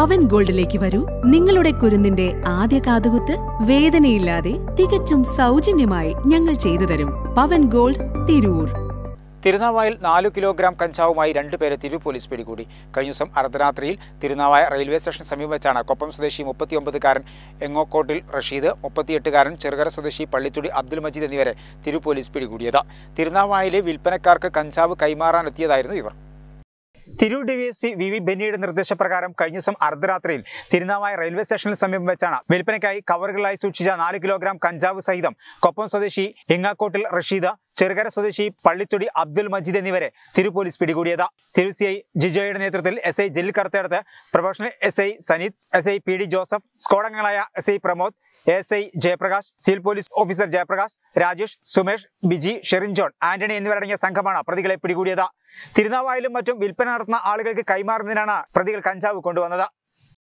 പവൻ ഗോൾഡിലേക്ക് വരൂ നിങ്ങളുടെ കുരുന്നിന്റെ ആദ്യ കാതുകുത്ത് വേദനയില്ലാതെ തികച്ചും സൗജന്യമായി ഞങ്ങൾ ചെയ്തു തരും പവൻ ഗോൾഡ് തിരൂർ തിരുനാവായിൽ നാലു കിലോഗ്രാം കഞ്ചാവുമായി രണ്ടുപേരെ തിരൂർ പോലീസ് പിടികൂടി കഴിഞ്ഞ ദിവസം അർദ്ധരാത്രിയിൽ തിരുനാവായ റെയിൽവേ സ്റ്റേഷൻ വെച്ചാണ് കൊപ്പം സ്വദേശി മുപ്പത്തിയൊമ്പതുകാരൻ എങ്ങോക്കോട്ടിൽ റഷീദ് മുപ്പത്തിയെട്ടുകാരൻ ചെറുകര സ്വദേശി പള്ളിത്തുടി അബ്ദുൽ മജീദ് എന്നിവരെ തിരൂർ പോലീസ് പിടികൂടിയത് തിരുനാവായിലെ വിൽപ്പനക്കാർക്ക് കഞ്ചാവ് കൈമാറാനെത്തിയതായിരുന്നു ഇവർ തിരൂർ ഡിവിഎസ്പി വി വി ബെന്നിയുടെ നിർദ്ദേശപ്രകാരം കഴിഞ്ഞ ദിവസം അർദ്ധരാത്രിയിൽ തിരുനാവായ റെയിൽവേ സ്റ്റേഷനിൽ സമീപം വെച്ചാണ് വിൽപ്പനയ്ക്കായി കവറുകളായി സൂക്ഷിച്ച നാല് കിലോഗ്രാം കഞ്ചാവ് സഹിതം കൊപ്പം സ്വദേശി ഇങ്ങാക്കോട്ടിൽ റഷീദ ചെറുകര സ്വദേശി പള്ളിത്തൊടി അബ്ദുൽ മജീദ് എന്നിവരെ തിരു പോലീസ് പിടികൂടിയത് തിരു സി ഐ ജിജോയുടെ നേതൃത്വത്തിൽ S I Jalil Karuthayadath professional S I Saneeth S I P D Joseph സ്കോഡംഗങ്ങളായ S I Pramod S I Jayaprakash civil police officer Jayaprakash Rajesh Sumesh Biji Sherin John Antony എന്നിവരടങ്ങിയ സംഘമാണ് പ്രതികളെ പിടികൂടിയത് തിരുനാവായിലും മറ്റും വിൽപ്പന നടത്തുന്ന ആളുകൾക്ക് കൈമാറുന്നതിനാണ് പ്രതികൾ കഞ്ചാവ് കൊണ്ടുവന്നത്